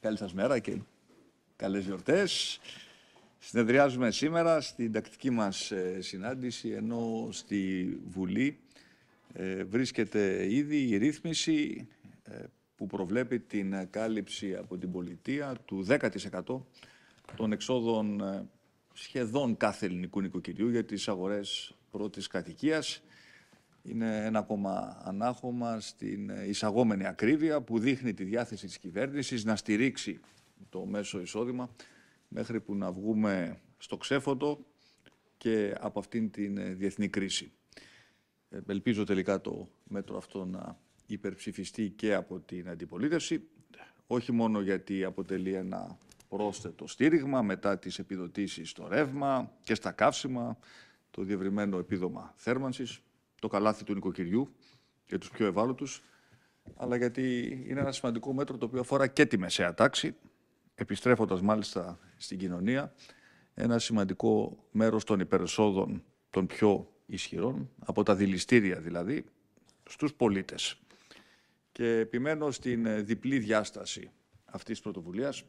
Καλησπέρα σας μέρα και καλές γιορτές. Συνεδριάζουμε σήμερα στην τακτική μας ε, συνάντηση, ενώ στη Βουλή ε, βρίσκεται ήδη η ρύθμιση ε, που προβλέπει την κάλυψη από την πολιτεία του 10% των εξόδων σχεδόν κάθε ελληνικού νοικοκυριού για τις αγορές πρώτης κατοικίας είναι ένα ακόμα ανάγχωμα στην εισαγόμενη ακρίβεια που δείχνει τη διάθεση της κυβέρνησης να στηρίξει το μέσο εισόδημα μέχρι που να βγούμε στο ξέφωτο και από αυτήν την ε, διεθνή κρίση. Ελπίζω τελικά το μέτρο αυτό να υπερψηφιστεί και από την αντιπολίτευση, όχι μόνο γιατί αποτελεί ένα πρόσθετο στήριγμα μετά τις επιδοτήσεις στο ρεύμα και στα καύσιμα, το διευρυμένο επίδομα θέρμανσης, το καλάθι του νοικοκυριού και τους πιο ευάλωτους, αλλά γιατί είναι ένα σημαντικό μέτρο το οποίο αφορά και τη μεσαία τάξη, επιστρέφοντας μάλιστα στην κοινωνία, ένα σημαντικό μέρος των υπερεσόδων των πιο ισχυρών, από τα δηληστήρια δηλαδή, στους πολίτες. Και επιμένω στην ε, διπλή διάσταση αυτής της πρωτοβουλίας,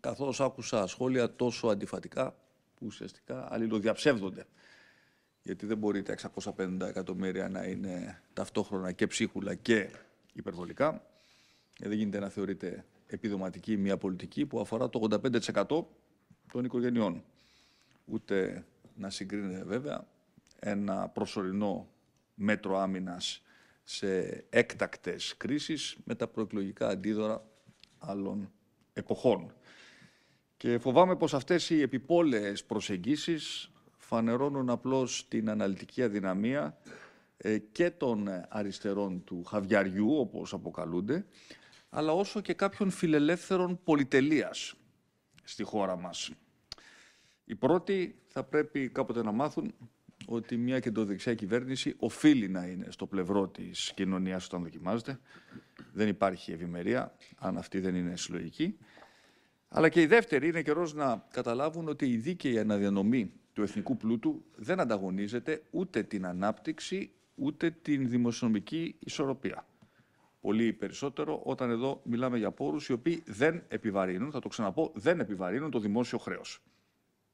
καθώς άκουσα σχόλια τόσο αντιφατικά που ουσιαστικά αλληλοδιαψεύδονται γιατί δεν μπορεί τα 650 εκατομμύρια να είναι ταυτόχρονα και ψίχουλα και υπερβολικά. Ε, δεν γίνεται να θεωρείται επιδοματική μια πολιτική που αφορά το 85% των οικογενειών. Ούτε να συγκρίνεται βέβαια ένα προσωρινό μέτρο άμυνας σε έκτακτες κρίσεις με τα προεκλογικά αντίδωρα άλλων εποχών. Και φοβάμαι πως αυτές οι επιπόλαιες προσεγγίσεις φανερώνουν απλώς την αναλυτική αδυναμία ε, και των αριστερών του Χαβιαριού, όπως αποκαλούνται, αλλά όσο και κάποιων φιλελεύθερων πολυτελείας στη χώρα μας. Οι πρώτοι θα πρέπει κάποτε να μάθουν ότι μια κεντροδεξιά κυβέρνηση οφείλει να είναι στο πλευρό της κοινωνίας όταν δοκιμάζεται. Δεν υπάρχει ευημερία, αν αυτή δεν είναι συλλογική. Αλλά και οι δεύτεροι είναι καιρός να καταλάβουν ότι η δίκαιη αναδιανομή του εθνικού πλούτου δεν ανταγωνίζεται ούτε την ανάπτυξη ούτε την δημοσιονομική ισορροπία. Πολύ περισσότερο όταν εδώ μιλάμε για πόρους οι οποίοι δεν επιβαρύνουν, θα το ξαναπώ, δεν επιβαρύνουν το δημόσιο χρέος.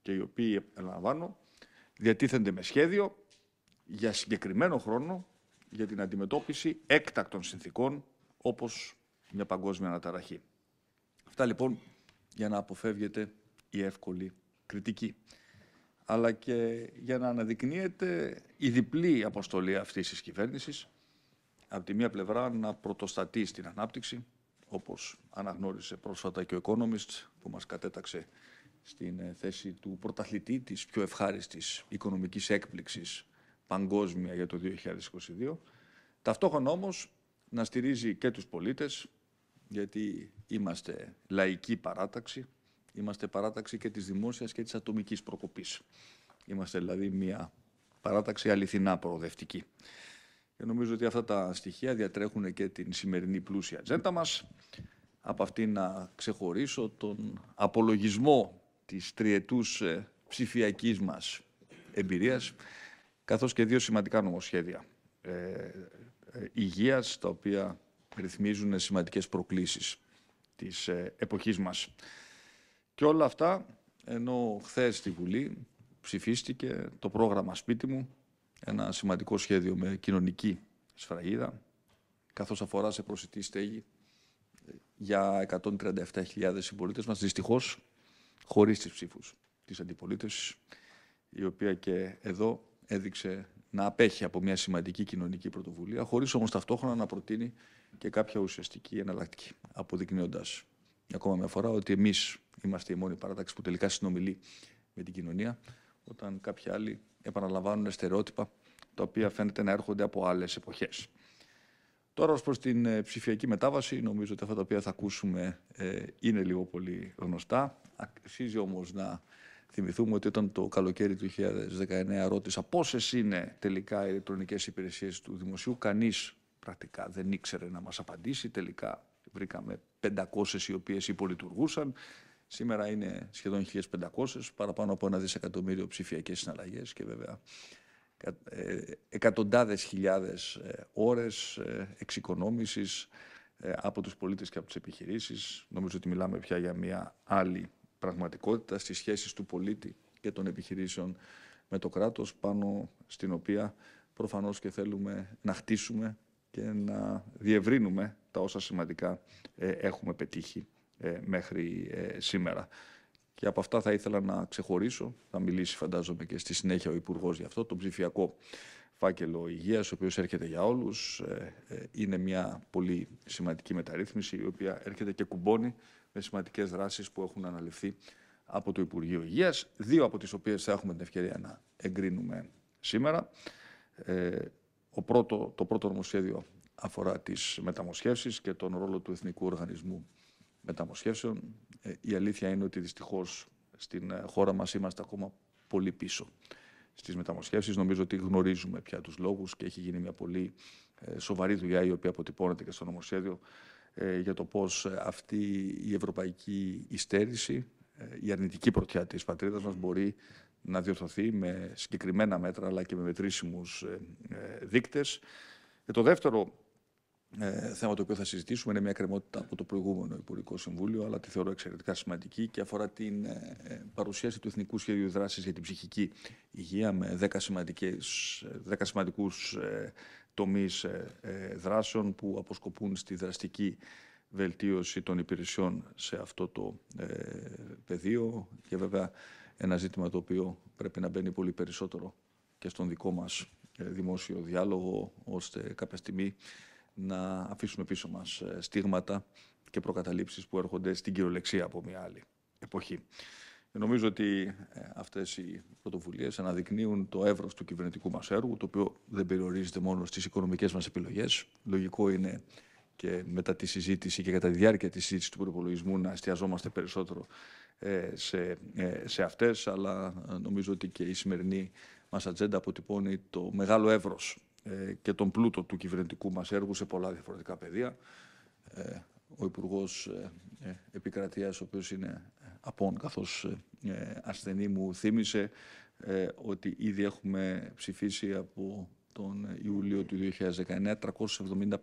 Και οι οποίοι, επαναλαμβάνω, διατίθενται με σχέδιο για συγκεκριμένο χρόνο για την αντιμετώπιση έκτακτων συνθήκων όπως μια παγκόσμια αναταραχή. Αυτά λοιπόν για να αποφεύγεται η εύκολη κριτική αλλά και για να αναδεικνύεται η διπλή αποστολή αυτής της κυβέρνησης. Από τη μία πλευρά να πρωτοστατεί στην ανάπτυξη, όπως αναγνώρισε πρόσφατα και ο Economist που μας κατέταξε στην ε, θέση του πρωταθλητή της πιο ευχάριστης οικονομικής έκπληξης παγκόσμια για το 2022. Ταυτόχρονα όμως να στηρίζει και τους πολίτες, γιατί είμαστε λαϊκή παράταξη, Είμαστε παράταξη και της δημόσιας και της ατομικής προκοπής. Είμαστε δηλαδή μια παράταξη αληθινά προοδευτική. Και νομίζω ότι αυτά τα στοιχεία διατρέχουν και την σημερινή πλούσια ατζέντα μας. Από αυτή να ξεχωρίσω τον απολογισμό της τριετούς ε, ψηφιακής μας εμπειρίας, καθώς και δύο σημαντικά νομοσχέδια ε, ε τα οποία ρυθμίζουν σημαντικές προκλήσεις της ε, εποχής μας. Και όλα αυτά, ενώ χθες στη Βουλή ψηφίστηκε το πρόγραμμα Σπίτι μου, ένα σημαντικό σχέδιο με κοινωνική σφραγίδα, καθώς αφορά σε προσιτή στέγη για 137.000 συμπολίτες μας, δυστυχώς, χωρίς τις ψήφους της αντιπολίτευσης, η οποία και εδώ έδειξε να απέχει από μια σημαντική κοινωνική πρωτοβουλία, χωρίς όμως ταυτόχρονα να προτείνει και κάποια ουσιαστική εναλλακτική, αποδεικνύοντας ακόμα μια φορά ότι εμείς είμαστε η μόνη παράταξη που τελικά συνομιλεί με την κοινωνία, όταν κάποιοι άλλοι επαναλαμβάνουν στερεότυπα τα οποία φαίνεται να έρχονται από άλλες εποχές. Τώρα ως προς την ε, ψηφιακή μετάβαση, νομίζω ότι αυτά τα οποία θα ακούσουμε ε, είναι λίγο πολύ γνωστά. Αξίζει όμως να θυμηθούμε ότι όταν το καλοκαίρι του 2019 ρώτησα πόσες είναι τελικά οι ηλεκτρονικές υπηρεσίες του δημοσίου, Κανείς πρακτικά δεν ήξερε να μας απαντήσει. Τελικά βρήκαμε 500 οι οποίες υπολειτουργούσαν. Σήμερα είναι σχεδόν 1.500, παραπάνω από ένα δισεκατομμύριο ψηφιακές συναλλαγές και βέβαια ε, εκατοντάδες χιλιάδες ε, ώρες ε, εξοικονόμησης από τους πολίτες και από τις επιχειρήσεις. Νομίζω ότι μιλάμε πια για μια άλλη πραγματικότητα στις σχέσεις του πολίτη και των επιχειρήσεων με το κράτος, πάνω στην οποία προφανώς και θέλουμε να χτίσουμε και να διευρύνουμε τα όσα σημαντικά έχουμε πετύχει ε, μέχρι ε, σήμερα. Και από αυτά θα ήθελα να ξεχωρίσω. Θα μιλήσει, φαντάζομαι, και στη συνέχεια ο Υπουργός για αυτό. Το ψηφιακό φάκελο υγείας, ο οποίος έρχεται για όλους. Ε, είναι μια πολύ σημαντική μεταρρύθμιση, η οποία έρχεται και κουμπώνει με σημαντικές δράσεις που έχουν αναλυφθεί από το Υπουργείο Υγείας. Δύο από τις οποίες θα έχουμε την ευκαιρία να εγκρίνουμε σήμερα. πρώτο, το πρώτο νομοσχέδιο αφορά τις μεταμοσχεύσεις και τον ρόλο του Εθνικού Οργανισμού μεταμοσχεύσεων. Ε, η αλήθεια είναι ότι δυστυχώς στην ε, χώρα μας είμαστε ακόμα πολύ πίσω στις μεταμοσχεύσεις. Νομίζω ότι γνωρίζουμε πια τους λόγους και έχει γίνει μια πολύ ε, σοβαρή δουλειά η οποία αποτυπώνεται και στο νομοσχέδιο για το πώς αυτή η ευρωπαϊκή υστέρηση, η αρνητική πρωτιά της πατρίδας μας μπορεί να διορθωθεί με συγκεκριμένα μέτρα αλλά και με μετρήσιμους δείκτες. Το δεύτερο ε, θέμα το οποίο θα συζητήσουμε είναι μια κρεμότητα από το προηγούμενο Υπουργικό Συμβούλιο, αλλά τη θεωρώ εξαιρετικά σημαντική και αφορά την ε, ε, παρουσίαση του Εθνικού Σχέδιου Δράσης για την Ψυχική Υγεία με 10, σημαντικού 10 ε, σημαντικούς ε, δράσεων που αποσκοπούν στη δραστική βελτίωση των υπηρεσιών σε αυτό το πεδίο και βέβαια ένα ζήτημα το οποίο πρέπει να μπαίνει πολύ περισσότερο και στον δικό μας δημόσιο διάλογο, ώστε κάποια στιγμή να αφήσουμε πίσω μας ε, στίγματα και προκαταλήψεις που έρχονται στην κυριολεξία από μια άλλη εποχή. Νομίζω ότι ε, αυτές οι πρωτοβουλίες αναδεικνύουν το εύρος του κυβερνητικού μας έργου, το οποίο δεν περιορίζεται μόνο στις οικονομικές μας επιλογές. Λογικό είναι και μετά τη συζήτηση και κατά τη διάρκεια της συζήτησης του προπολογισμού να εστιαζόμαστε περισσότερο ε, σε, σε αυτές, αλλά νομίζω ότι και η σημερινή μας ατζέντα αποτυπώνει το μεγάλο εύρος ε, και τον πλούτο του κυβερνητικού μας έργου σε πολλά διαφορετικά πεδία. Ε, ο Υπουργός ε, Επικρατείας, ο οποίος είναι απόν καθώς ασθενή μου, θύμισε ότι ήδη έχουμε ψηφίσει από τον Ιούλιο του 2019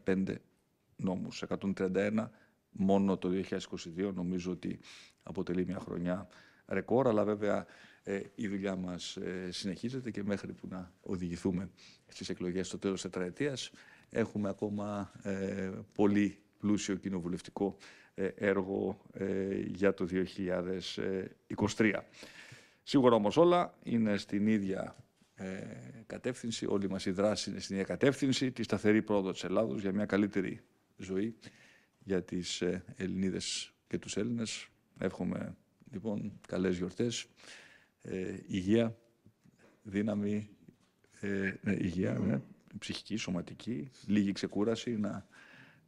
375 νόμους, 131 μόνο το 2022. Νομίζω ότι αποτελεί μια χρονιά ρεκόρ, αλλά βέβαια ε, η δουλειά μας ε, συνεχίζεται και μέχρι που να οδηγηθούμε στις εκλογές στο τέλος τετραετίας έχουμε ακόμα ε, πολύ πλούσιο κοινοβουλευτικό έργο για το 2023. Σίγουρα όμως όλα είναι στην ίδια κατεύθυνση, όλη μας η δράση είναι στην ίδια κατεύθυνση, τη σταθερή πρόοδο της Ελλάδος για μια καλύτερη ζωή για τις Ελληνίδες και τους Έλληνες. Εύχομαι Λοιπόν, καλές γιορτές, ε, υγεία, δύναμη, ε, ναι, υγεία, ναι, ψυχική, σωματική, λίγη ξεκούραση, να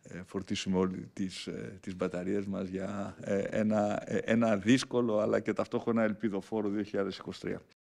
ε, φορτίσουμε όλοι τις, ε, τις μπαταρίες μας για ε, ένα, ένα δύσκολο αλλά και ταυτόχρονα ελπιδοφόρο 2023.